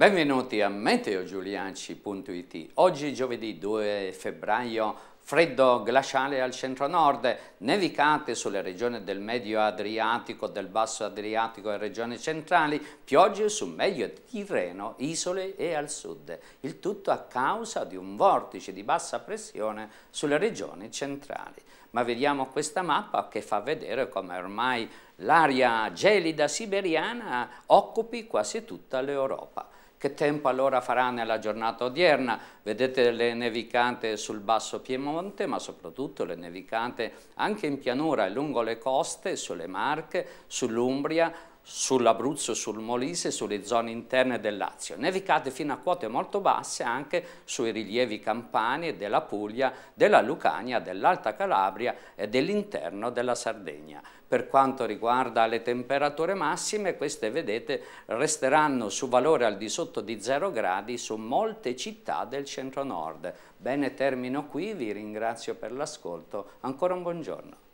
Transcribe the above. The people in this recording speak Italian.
Benvenuti a meteogiulianci.it. Oggi giovedì 2 febbraio freddo glaciale al centro-nord, nevicate sulle regioni del medio Adriatico, del basso Adriatico e regioni centrali, piogge su Medio Tirreno, isole e al sud. Il tutto a causa di un vortice di bassa pressione sulle regioni centrali. Ma vediamo questa mappa che fa vedere come ormai l'aria gelida siberiana occupi quasi tutta l'Europa. Che tempo allora farà nella giornata odierna? Vedete le nevicate sul basso Piemonte, ma soprattutto le nevicate anche in pianura e lungo le coste, sulle Marche, sull'Umbria, sull'Abruzzo, sul Molise, sulle zone interne del Lazio. Nevicate fino a quote molto basse anche sui rilievi campani della Puglia, della Lucania, dell'Alta Calabria e dell'interno della Sardegna. Per quanto riguarda le temperature massime, queste vedete resteranno su valore al di sotto di 0 gradi su molte città del centro-nord. Bene, termino qui, vi ringrazio per l'ascolto. Ancora un buongiorno.